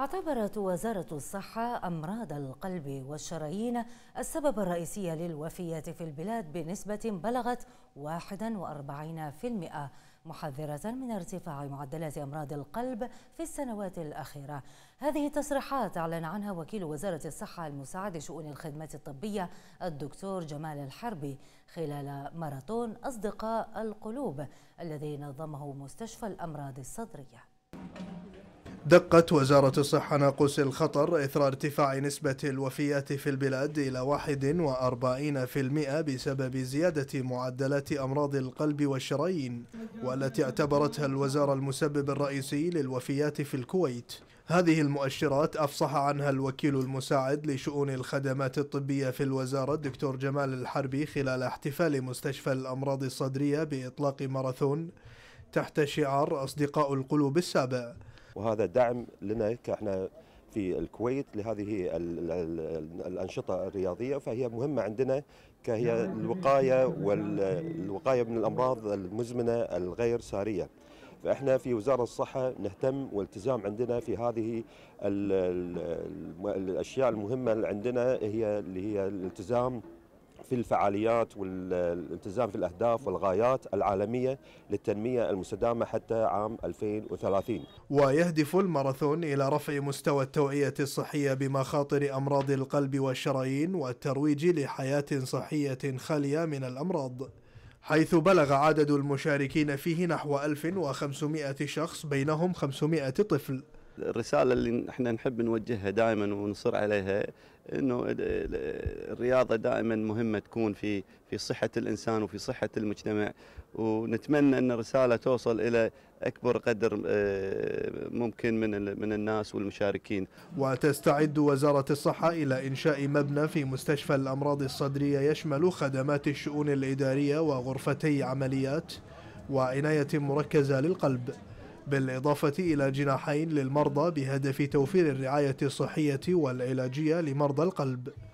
اعتبرت وزارة الصحة أمراض القلب والشرايين السبب الرئيسي للوفيات في البلاد بنسبة بلغت 41% محذرة من ارتفاع معدلات أمراض القلب في السنوات الأخيرة هذه التصريحات أعلن عنها وكيل وزارة الصحة المساعد لشؤون الخدمات الطبية الدكتور جمال الحربي خلال ماراثون أصدقاء القلوب الذي نظمه مستشفى الأمراض الصدرية دقت وزارة الصحة ناقوس الخطر إثر ارتفاع نسبة الوفيات في البلاد إلى 41% بسبب زيادة معدلات أمراض القلب والشرايين والتي اعتبرتها الوزارة المسبب الرئيسي للوفيات في الكويت هذه المؤشرات أفصح عنها الوكيل المساعد لشؤون الخدمات الطبية في الوزارة الدكتور جمال الحربي خلال احتفال مستشفى الأمراض الصدرية بإطلاق ماراثون تحت شعار أصدقاء القلوب السابع وهذا دعم لنا كاحنا في الكويت لهذه الأنشطة الرياضية فهي مهمة عندنا كهي الوقاية والوقاية من الأمراض المزمنة الغير سارية فإحنا في وزارة الصحة نهتم والتزام عندنا في هذه الأشياء المهمة اللي عندنا هي اللي هي الالتزام في الفعاليات والالتزام في الأهداف والغايات العالمية للتنمية المستدامة حتى عام 2030 ويهدف الماراثون إلى رفع مستوى التوعية الصحية بمخاطر أمراض القلب والشرايين والترويج لحياة صحية خالية من الأمراض حيث بلغ عدد المشاركين فيه نحو 1500 شخص بينهم 500 طفل الرساله اللي احنا نحب نوجهها دائما ونصر عليها انه الرياضه دائما مهمه تكون في في صحه الانسان وفي صحه المجتمع ونتمنى ان الرساله توصل الى اكبر قدر آه، ممكن من من الناس والمشاركين. وتستعد وزاره الصحه الى انشاء مبنى في مستشفى الامراض الصدريه يشمل خدمات الشؤون الاداريه وغرفتي عمليات وعنايه مركزه للقلب. بالإضافة إلى جناحين للمرضى بهدف توفير الرعاية الصحية والعلاجية لمرضى القلب